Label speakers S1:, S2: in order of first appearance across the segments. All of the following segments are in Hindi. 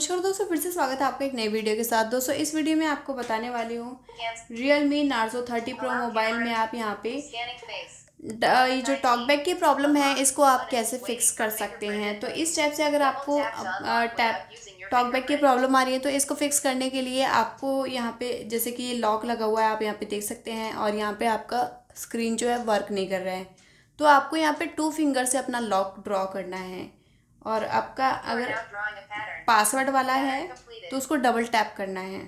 S1: नमस्कार दोस्तों फिर से स्वागत है आपका एक नई वीडियो के साथ दोस्तों इस वीडियो में आपको बताने वाली हूँ Realme Narzo thirty pro mobile में आप यहाँ पे ये जो टॉकबैक की प्रॉब्लम है इसको आप कैसे फिक्स कर सकते हैं तो इस टैप से अगर आपको टैप टॉकबैक की प्रॉब्लम आ रही है तो इसको फिक्स करने के लिए आपको यहाँ पे जैसे कि ये लॉक लगा हुआ है आप यहाँ पे देख सकते हैं और यहाँ पे आपका स्क्रीन जो है वर्क नहीं कर रहा है तो आपको यहाँ पे टू फिंगर से अपना लॉक ड्रॉ करना है और आपका अगर पासवर्ड वाला है तो उसको डबल टैप करना है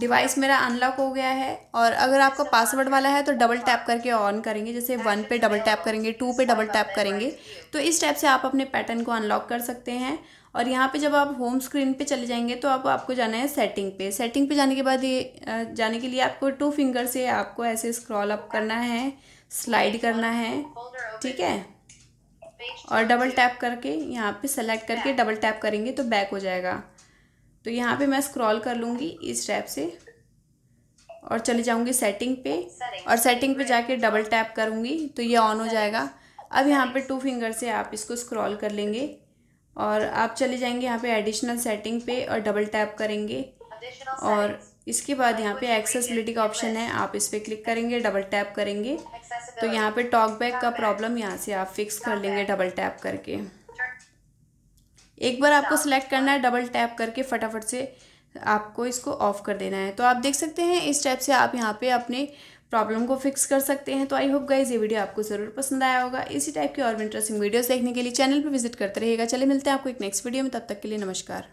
S1: डिवाइस मेरा अनलॉक हो गया है और अगर आपका पासवर्ड वाला है तो डबल टैप करके ऑन करेंगे जैसे वन पे डबल टैप करेंगे टू पे डबल टैप करेंगे तो इस टाइप से आप अपने पैटर्न को अनलॉक कर सकते हैं और यहाँ पे जब आप होम स्क्रीन पे चले जाएंगे तो आप आपको जाना है सेटिंग पे सेटिंग पे जाने के बाद ये जाने के लिए आपको टू फिंगर से आपको ऐसे स्क्रॉल अप करना है स्लाइड करना है ठीक है और डबल टैप करके यहाँ पे सेलेक्ट करके डबल टैप करेंगे तो बैक हो जाएगा तो यहाँ पे मैं स्क्रॉल कर लूँगी इस टैप से और चले जाऊँगी सेटिंग पे और सेटिंग पे जाके डबल टैप करूँगी तो ये ऑन हो जाएगा अब यहाँ पे टू फिंगर से आप इसको स्क्रॉल कर लेंगे और आप चले जाएंगे यहाँ पे एडिशनल सेटिंग पे और डबल टैप करेंगे और इसके बाद यहाँ पे एक्सेसिबिलिटी का ऑप्शन है आप इस पर क्लिक करेंगे डबल टैप करेंगे तो यहाँ पे टॉक का प्रॉब्लम यहाँ से आप फिक्स कर लेंगे डबल टैप करके एक बार आपको सिलेक्ट करना है डबल टैप करके फटाफट से आपको इसको ऑफ कर देना है तो आप देख सकते हैं इस टाइप से आप यहाँ पे अपने प्रॉब्लम को फिक्स कर सकते हैं तो आई होप गाइज ये वीडियो आपको ज़रूर पसंद आया होगा इसी टाइप की और इंटरेस्टिंग वीडियोस देखने के लिए चैनल पर विजिट करते रहेगा चले मिलते हैं आपको एक नेक्स्ट वीडियो में तब तक के लिए नमस्कार